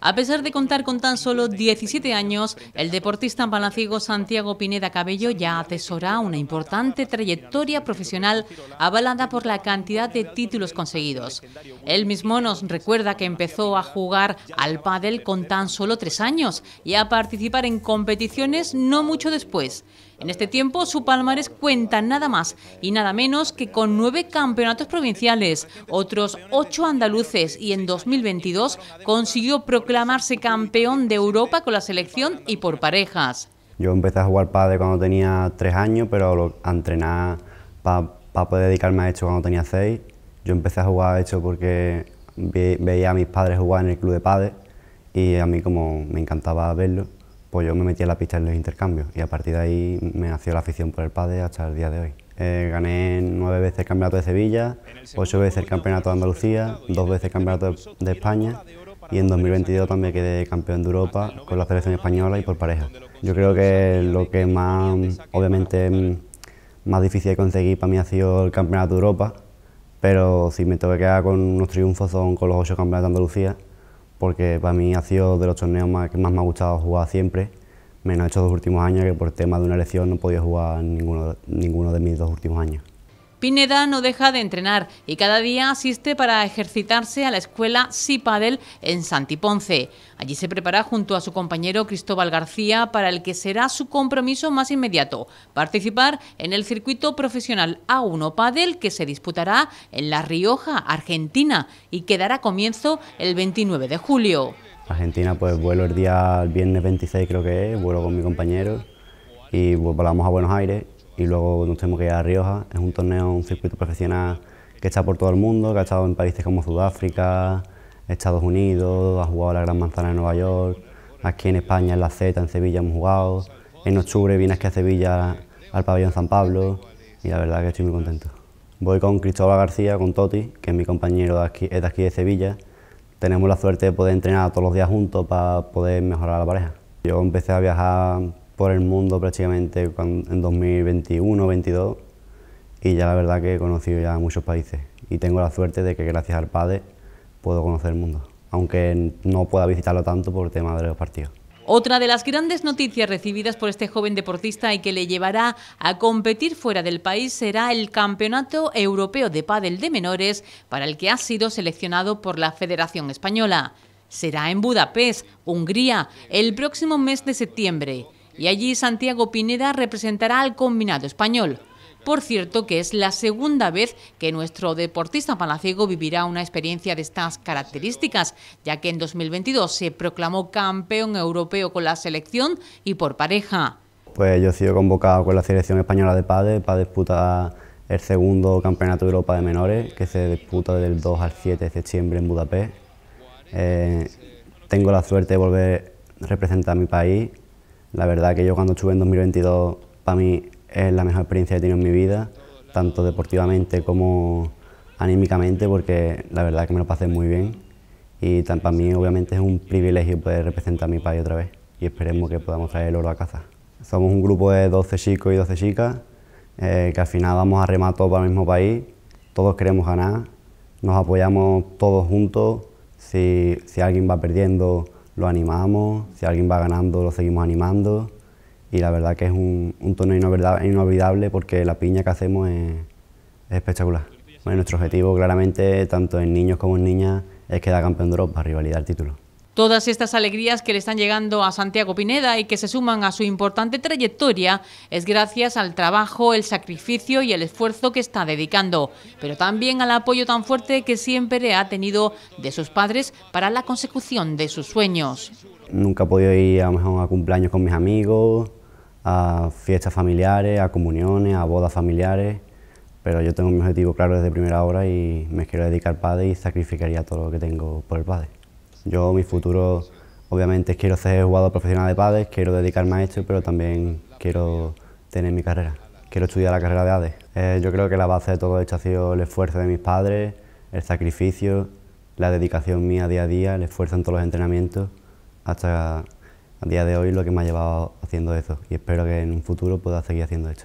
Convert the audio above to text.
A pesar de contar con tan solo 17 años, el deportista palaciego Santiago Pineda Cabello ya atesora una importante trayectoria profesional avalada por la cantidad de títulos conseguidos. Él mismo nos recuerda que empezó a jugar al pádel con tan solo tres años y a participar en competiciones no mucho después. En este tiempo, su palmarés cuenta nada más y nada menos que con nueve campeonatos provinciales, otros ocho andaluces y en 2022 consiguió proclamarse campeón de Europa con la selección y por parejas. Yo empecé a jugar padre cuando tenía tres años, pero a entrenar para poder dedicarme a esto cuando tenía seis. Yo empecé a jugar a esto porque veía a mis padres jugar en el club de padres y a mí como me encantaba verlo pues yo me metí en la pista en los intercambios y a partir de ahí me nació la afición por el padre... hasta el día de hoy. Eh, gané nueve veces el Campeonato de Sevilla, ocho veces el Campeonato de Andalucía, dos veces el Campeonato de España y en 2022 también quedé campeón de Europa con la selección española y por pareja. Yo creo que lo que más, obviamente, más difícil de conseguir para mí ha sido el Campeonato de Europa, pero si me tengo que quedar con unos triunfos son con los ocho campeonatos de Andalucía porque para mí ha sido de los torneos más, que más me ha gustado jugar siempre, menos estos dos últimos años que por tema de una elección no podía jugar ninguno, ninguno de mis dos últimos años. Pineda no deja de entrenar y cada día asiste para ejercitarse a la escuela Sipadel en Santiponce. Allí se prepara junto a su compañero Cristóbal García para el que será su compromiso más inmediato, participar en el circuito profesional A1 Padel que se disputará en La Rioja, Argentina, y que dará comienzo el 29 de julio. Argentina pues vuelo el día el viernes 26 creo que es, vuelo con mi compañero y pues, volamos a Buenos Aires y luego nos tenemos que ir a Rioja. Es un torneo, un circuito profesional que está por todo el mundo, que ha estado en países como Sudáfrica, Estados Unidos, ha jugado la Gran Manzana en Nueva York, aquí en España, en la Z, en Sevilla hemos jugado. En octubre vienes aquí a Sevilla al pabellón San Pablo y la verdad que estoy muy contento. Voy con Cristóbal García, con Toti, que es mi compañero de aquí, es de aquí de Sevilla. Tenemos la suerte de poder entrenar todos los días juntos para poder mejorar a la pareja. Yo empecé a viajar por el mundo prácticamente en 2021, 22 y ya la verdad que he conocido ya muchos países y tengo la suerte de que gracias al padre puedo conocer el mundo, aunque no pueda visitarlo tanto por el tema de los partidos. Otra de las grandes noticias recibidas por este joven deportista y que le llevará a competir fuera del país será el Campeonato Europeo de Pádel de Menores, para el que ha sido seleccionado por la Federación Española. Será en Budapest, Hungría, el próximo mes de septiembre y allí Santiago Pineda representará al combinado español. Por cierto, que es la segunda vez que nuestro deportista palaciego vivirá una experiencia de estas características, ya que en 2022 se proclamó campeón europeo con la selección y por pareja. Pues yo he sido convocado con la selección española de pádel para disputar el segundo campeonato de Europa de menores, que se disputa del 2 al 7 de septiembre en Budapest. Eh, tengo la suerte de volver a representar a mi país la verdad que yo cuando estuve en 2022, para mí es la mejor experiencia que he tenido en mi vida, tanto deportivamente como anímicamente, porque la verdad que me lo pasé muy bien. Y tan, para mí obviamente es un privilegio poder representar a mi país otra vez y esperemos que podamos traer el oro a casa. Somos un grupo de 12 chicos y 12 chicas, eh, que al final vamos a remar todos para el mismo país, todos queremos ganar, nos apoyamos todos juntos, si, si alguien va perdiendo lo animamos, si alguien va ganando lo seguimos animando y la verdad que es un, tono torneo inolvidable porque la piña que hacemos es, espectacular. nuestro objetivo claramente, tanto en niños como en niñas, es quedar campeón de Europa, rivalidad el título. Todas estas alegrías que le están llegando a Santiago Pineda y que se suman a su importante trayectoria es gracias al trabajo, el sacrificio y el esfuerzo que está dedicando, pero también al apoyo tan fuerte que siempre ha tenido de sus padres para la consecución de sus sueños. Nunca he podido ir a, a cumpleaños con mis amigos, a fiestas familiares, a comuniones, a bodas familiares, pero yo tengo mi objetivo claro desde primera hora y me quiero dedicar al padre y sacrificaría todo lo que tengo por el padre. Yo, mi futuro, obviamente quiero ser jugador profesional de padres, quiero dedicarme a esto, pero también quiero tener mi carrera. Quiero estudiar la carrera de ADE. Eh, yo creo que la base de todo esto ha sido el esfuerzo de mis padres, el sacrificio, la dedicación mía día a día, el esfuerzo en todos los entrenamientos, hasta a día de hoy lo que me ha llevado haciendo eso. Y espero que en un futuro pueda seguir haciendo esto.